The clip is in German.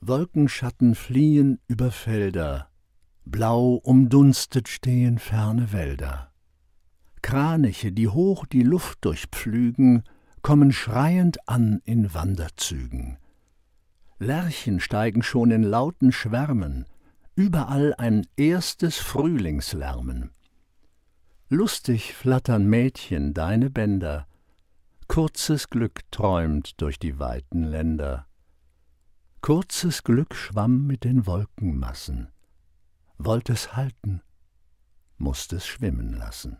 Wolkenschatten fliehen über Felder, blau umdunstet stehen ferne Wälder. Kraniche, die hoch die Luft durchpflügen, kommen schreiend an in Wanderzügen. Lerchen steigen schon in lauten Schwärmen, überall ein erstes Frühlingslärmen. Lustig flattern Mädchen deine Bänder, kurzes Glück träumt durch die weiten Länder. Kurzes Glück schwamm mit den Wolkenmassen. Wollt es halten, mußt es schwimmen lassen.